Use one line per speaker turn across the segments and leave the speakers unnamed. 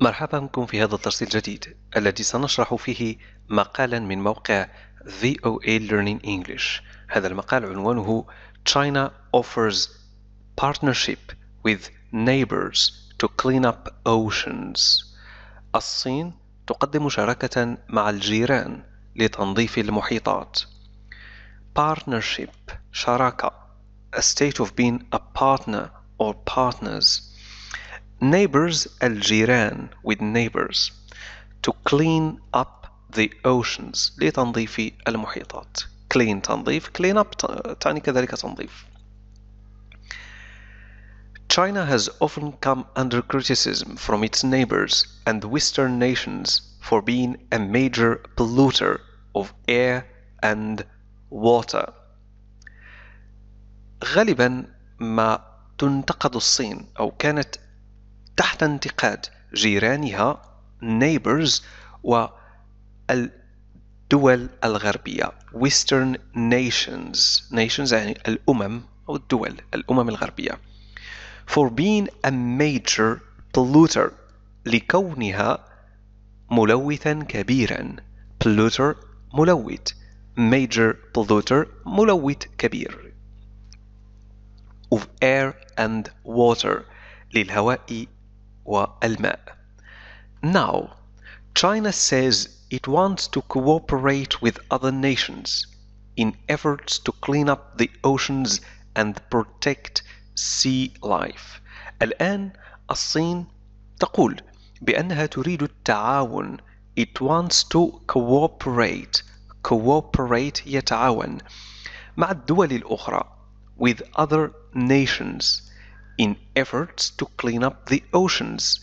مرحبا بكم في هذا الدرس الجديد الذي سنشرح فيه مقالا من موقع VOA Learning English هذا المقال عنوانه China offers partnership with neighbors to clean up oceans الصين تقدم شراكة مع الجيران لتنظيف المحيطات partnership شراكة a state of being a partner or partners neighbors الجيران with neighbors to clean up the oceans لتنظيف المحيطات clean تنظيف clean up تعني كذلك تنظيف China has often come under criticism from its neighbors and Western nations for being a major polluter of air and water. غالبا ما تنتقد الصين أو كانت تحت انتقاد جيرانها neighbors والدول الغربية Western nations nations يعني الأمم أو الدول الأمم الغربية for being a major polluter لكونها ملوثا كبيرا polluter ملوث major polluter ملوث كبير of air and water للهواء والماء. Now, China says it wants to cooperate with other nations in efforts to clean up the oceans and protect sea life. الآن الصين تقول بأنها تريد التعاون it wants to cooperate cooperate يتعاون مع الدول الأخرى with other nations in efforts to clean up the oceans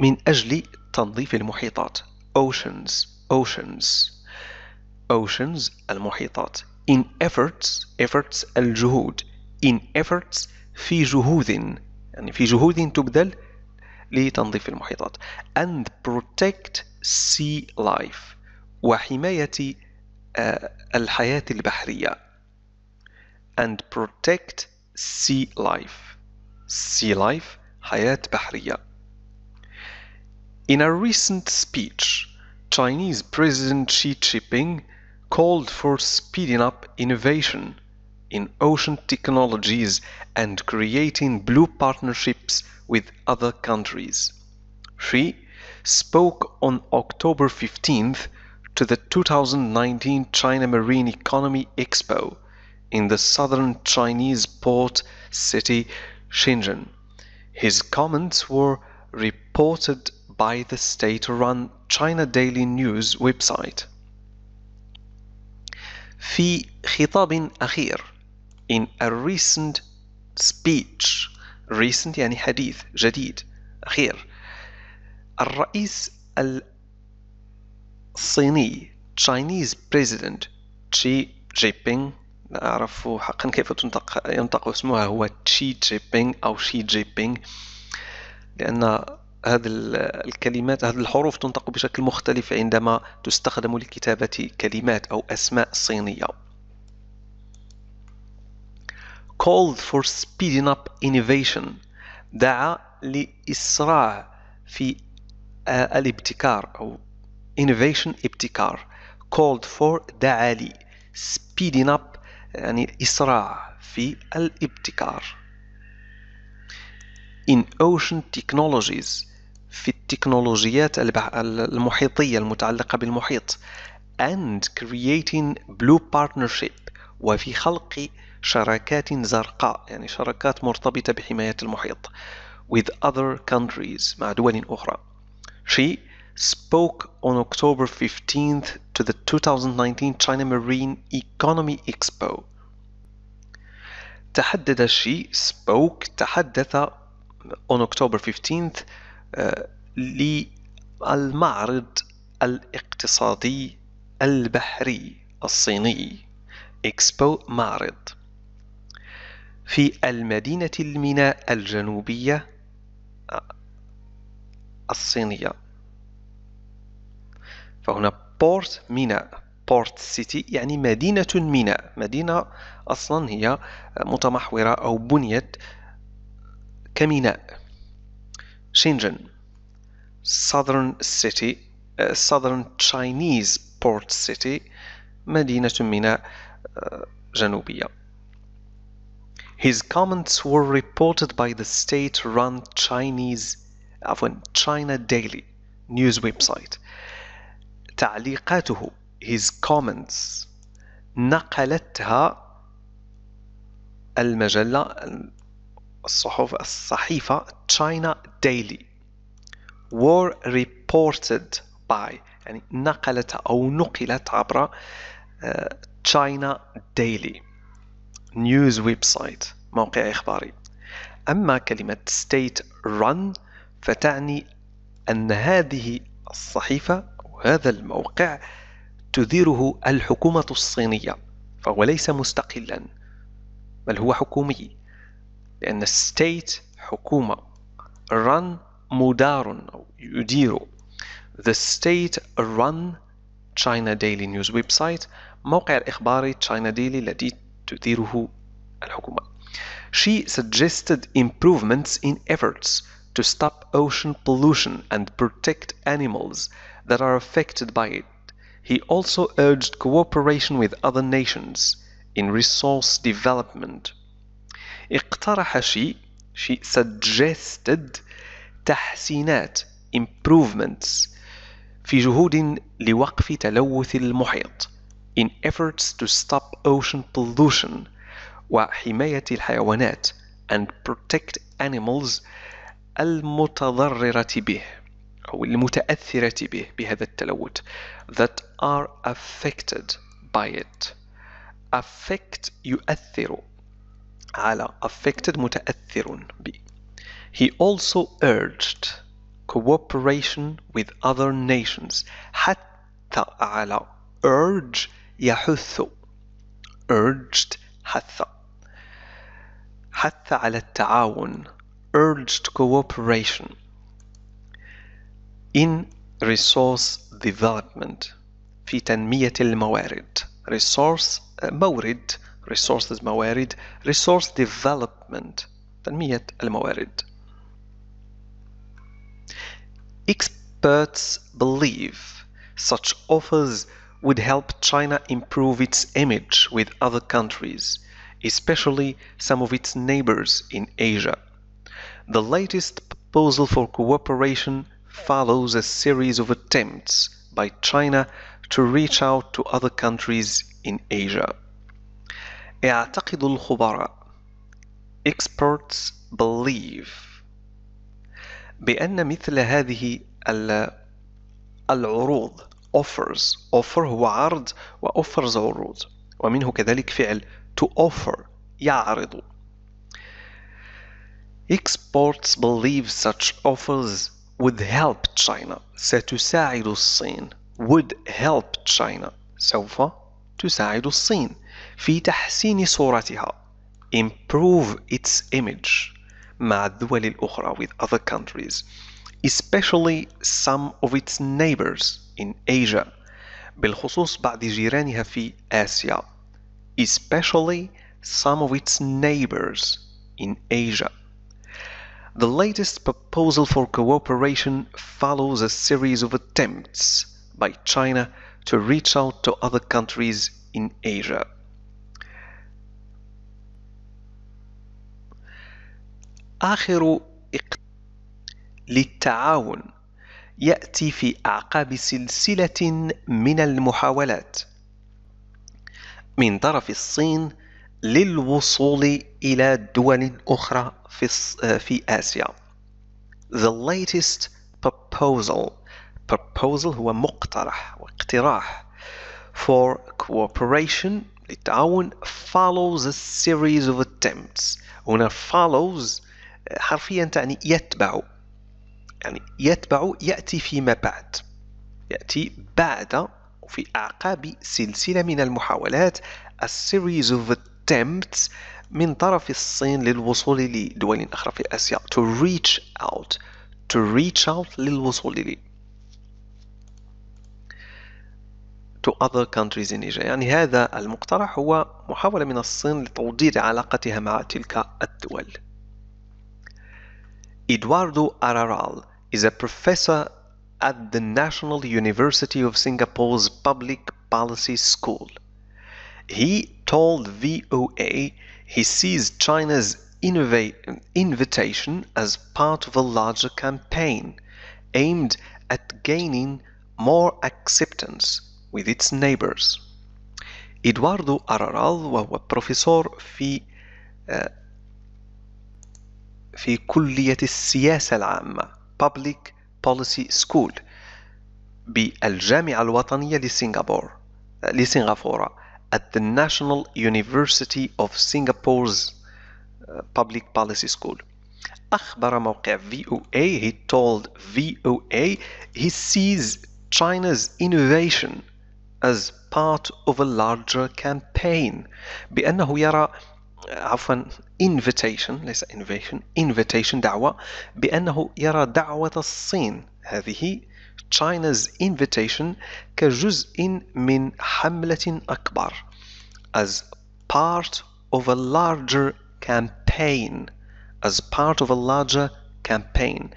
من أجل تنظيف المحيطات oceans oceans oceans المحيطات in efforts efforts الجهود in efforts في جهود يعني في جهود تبذل لتنظيف المحيطات and protect sea life وحماية الحياة البحرية and protect sea life. Sea life, hayat بحرية. In a recent speech, Chinese President Xi Jinping called for speeding up innovation in ocean technologies and creating blue partnerships with other countries. Xi spoke on October 15th to the 2019 China Marine Economy Expo in the southern Chinese port city Shenzhen. His comments were reported by the state-run China Daily News website. في خطاب أخير in a recent speech recent يعني حديث جديد أخير الرئيس الصيني Chinese President Xi Jinping أعرف حقا كيف تنطق ينطق اسمها هو تشي بينغ أو شي جي بينغ لأن هذه الكلمات هذه الحروف تنطق بشكل مختلف عندما تستخدم لكتابة كلمات أو أسماء صينية called for speeding up innovation دعا لإسراع في الابتكار أو innovation ابتكار called for دعا لي speeding up يعني إسراع في الابتكار in ocean technologies في التكنولوجيات المحيطية المتعلقة بالمحيط and creating blue partnership وفي خلق شراكات زرقاء يعني شراكات مرتبطة بحماية المحيط with other countries مع دول أخرى She spoke on October 15 th to the 2019 China Marine Economy Expo. تحدد she spoke تحدث on October 15th uh, آه، للمعرض الاقتصادي البحري الصيني Expo معرض في المدينة الميناء الجنوبية آه، الصينية فهنا بورت ميناء بورت سيتي يعني مدينة ميناء مدينة أصلا هي متمحورة أو بنيت كميناء شينجن Southern City Southern Chinese Port City مدينة ميناء جنوبية His comments were reported by the state-run Chinese عفوا China Daily news website تعليقاته his comments نقلتها المجلة الصحف الصحيفة China Daily were reported by يعني نقلت أو نقلت عبر آه, China Daily news website موقع إخباري أما كلمة state run فتعني أن هذه الصحيفة هذا الموقع تديره الحكومة الصينية فهو ليس مستقلا بل هو حكومي لأن state حكومة run مدار أو يدير The State Run China Daily News Website موقع الإخباري China Daily الذي تديره الحكومة She suggested improvements in efforts to stop ocean pollution and protect animals that are affected by it. He also urged cooperation with other nations in resource development. اقترح she suggested تحسينات improvements في جهود لوقف تلوث المحيط in efforts to stop ocean pollution وحماية الحيوانات and protect animals المتضررة به أو المتأثرة به بهذا التلوث that are affected by it affect يؤثر على affected متأثر به he also urged cooperation with other nations حتى على urge يحث urged حث حث على التعاون urged cooperation in resource development في تنمية الموارد resource مورد uh, resources موارد resource development تنمية الموارد Experts believe such offers would help China improve its image with other countries, especially some of its neighbors in Asia. The latest proposal for cooperation follows a series of attempts by China to reach out to other countries in Asia. يعتقد الخبراء experts believe بأن مثل هذه العروض offers offer هو عرض و offers عروض ومنه كذلك فعل to offer يعرض إكسبورتس believes such offers would help China ستساعد الصين would help China سوف تساعد الصين في تحسين صورتها improve its image مع الدول الأخرى with other countries especially some of its neighbors in Asia بالخصوص بعض جيرانها في آسيا especially some of its neighbors in Asia the latest proposal for cooperation follows a series of attempts by China to reach out to other countries in Asia. آخر للتعاون يأتي في أعقاب سلسلة من المحاولات من طرف الصين للوصول إلى دول أخرى في, في آسيا The latest proposal proposal هو مقترح واقتراح for cooperation للتعاون follows a series of attempts هنا follows حرفيا تعني يتبع يعني يتبع يأتي فيما بعد يأتي بعد وفي أعقاب سلسلة من المحاولات a series of attempts attempt من طرف الصين للوصول لدول أخرى في آسيا to reach out to reach out للوصول لي to other countries in Asia يعني هذا المقترح هو محاولة من الصين لتوضيح علاقتها مع تلك الدول إدواردو أرارال is a professor at the National University of Singapore's Public Policy School He told VOA he sees China's invitation as part of a larger campaign aimed at gaining more acceptance with its neighbors. Eduardo Araral وهو professor في في كلية السياسة العامة Public Policy School بالجامعة الوطنية لسنغافورة لسنغافورة at the National University of Singapore's uh, Public Policy School. أخبر موقع VOA, he told VOA, he sees China's innovation as part of a larger campaign بأنه يرى uh, عفوا invitation ليس innovation invitation دعوة بأنه يرى دعوة الصين هذه China's invitation كجزء من حملة أكبر as part of a larger campaign as part of a larger campaign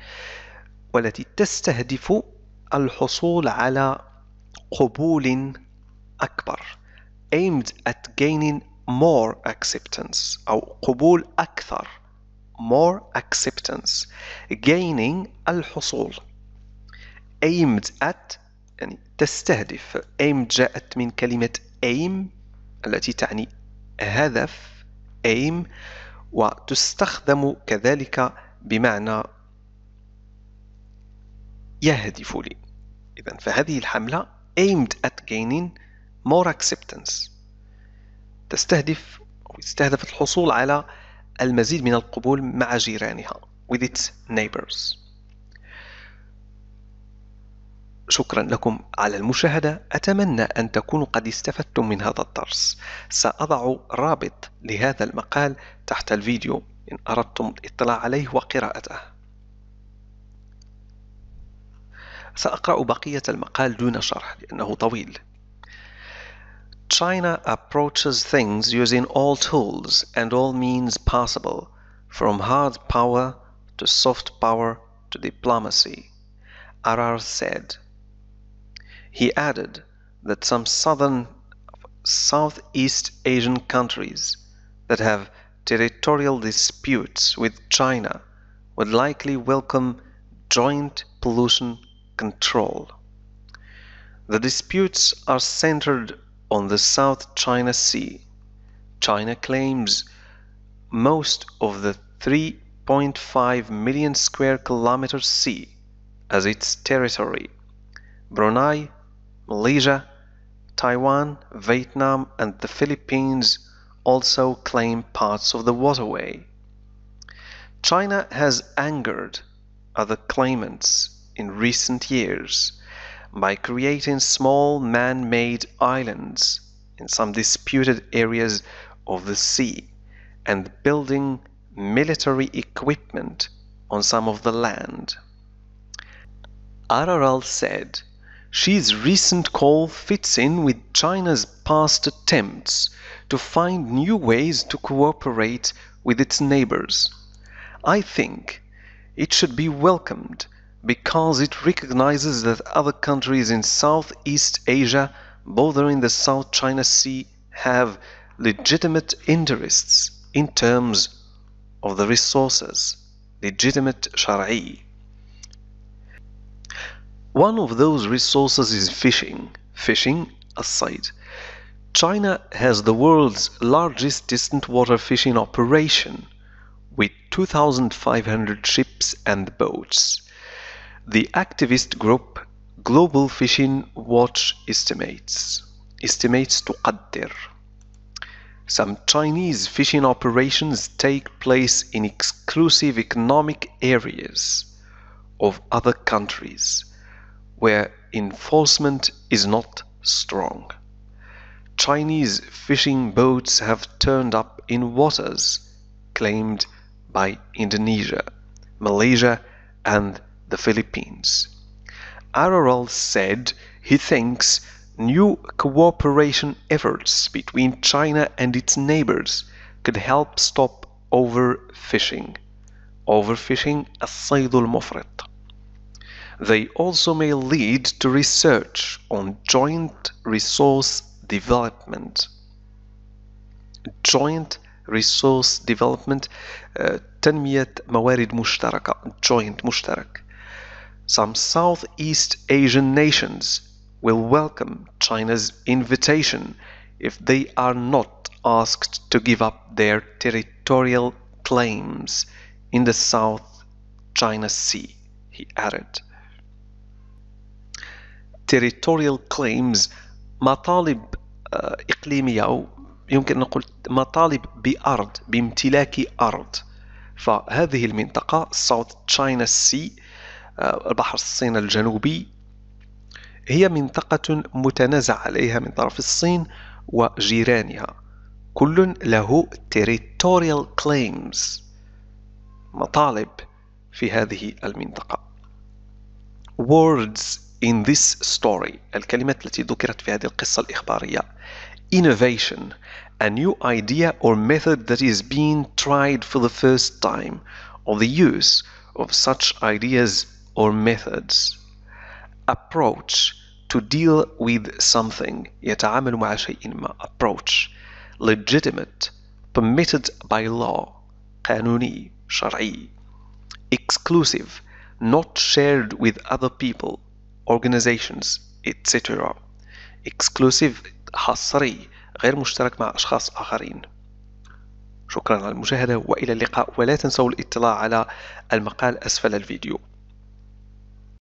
والتي تستهدف الحصول على قبول أكبر aimed at gaining more acceptance أو قبول أكثر more acceptance gaining الحصول aimed at يعني تستهدف aimed جاءت من كلمة aim التي تعني هدف aim وتستخدم كذلك بمعنى يهدف لي إذا فهذه الحملة aimed at gaining more acceptance تستهدف أو استهدفت الحصول على المزيد من القبول مع جيرانها with its neighbors شكرا لكم على المشاهدة أتمنى أن تكونوا قد استفدتم من هذا الدرس سأضع رابط لهذا المقال تحت الفيديو إن أردتم الاطلاع عليه وقراءته سأقرأ بقية المقال دون شرح لأنه طويل China approaches things using all tools and all means possible from hard power to soft power to diplomacy Arar said He added that some southern Southeast Asian countries that have territorial disputes with China would likely welcome joint pollution control. The disputes are centered on the South China Sea. China claims most of the 3.5 million square kilometer sea as its territory. Brunei Malaysia, Taiwan, Vietnam, and the Philippines also claim parts of the waterway. China has angered other claimants in recent years by creating small man made islands in some disputed areas of the sea and building military equipment on some of the land. Araral said, Xi's recent call fits in with China's past attempts to find new ways to cooperate with its neighbors. I think it should be welcomed because it recognizes that other countries in Southeast Asia bordering the South China Sea have legitimate interests in terms of the resources, legitimate shari'i. One of those resources is fishing. Fishing aside, China has the world's largest distant water fishing operation with 2,500 ships and boats. The activist group Global Fishing Watch estimates estimates there. some Chinese fishing operations take place in exclusive economic areas of other countries where enforcement is not strong. Chinese fishing boats have turned up in waters claimed by Indonesia, Malaysia, and the Philippines. Araral said he thinks new cooperation efforts between China and its neighbors could help stop overfishing. Overfishing as-sayd mufrit they also may lead to research on joint resource development. Joint resource development تنمية موارد مشتركة joint مشترك Some Southeast Asian nations will welcome China's invitation if they are not asked to give up their territorial claims in the South China Sea, he added. territorial claims مطالب آه، إقليمية أو يمكن أن نقول مطالب بأرض بامتلاك أرض فهذه المنطقة South China Sea آه، البحر الصين الجنوبي هي منطقة متنازع عليها من طرف الصين وجيرانها كل له territorial claims مطالب في هذه المنطقة words in this story الكلمات التي ذكرت في هذه القصة الإخبارية innovation a new idea or method that is being tried for the first time or the use of such ideas or methods approach to deal with something يتعامل مع شيء ما approach legitimate permitted by law قانوني شرعي exclusive not shared with other people organizations etc exclusive حصري غير مشترك مع أشخاص آخرين شكرا على المشاهدة وإلى اللقاء ولا تنسوا الاطلاع على المقال أسفل الفيديو